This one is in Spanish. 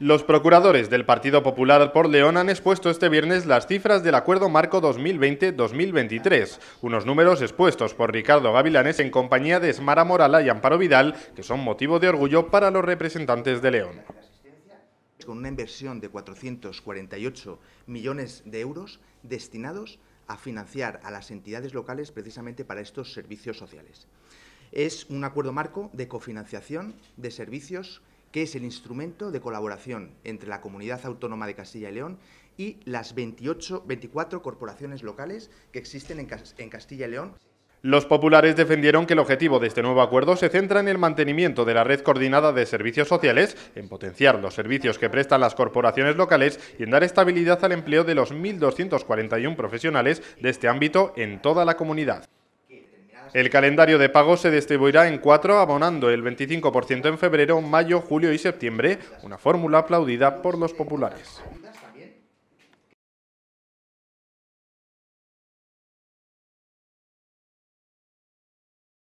Los procuradores del Partido Popular por León han expuesto este viernes las cifras del Acuerdo Marco 2020-2023, unos números expuestos por Ricardo Gavilanes en compañía de Esmara Morala y Amparo Vidal, que son motivo de orgullo para los representantes de León. Con una inversión de 448 millones de euros destinados a financiar a las entidades locales precisamente para estos servicios sociales. Es un acuerdo marco de cofinanciación de servicios que es el instrumento de colaboración entre la Comunidad Autónoma de Castilla y León y las 28, 24 corporaciones locales que existen en Castilla y León. Los populares defendieron que el objetivo de este nuevo acuerdo se centra en el mantenimiento de la red coordinada de servicios sociales, en potenciar los servicios que prestan las corporaciones locales y en dar estabilidad al empleo de los 1.241 profesionales de este ámbito en toda la comunidad. El calendario de pago se distribuirá en cuatro, abonando el 25% en febrero, mayo, julio y septiembre, una fórmula aplaudida por los populares.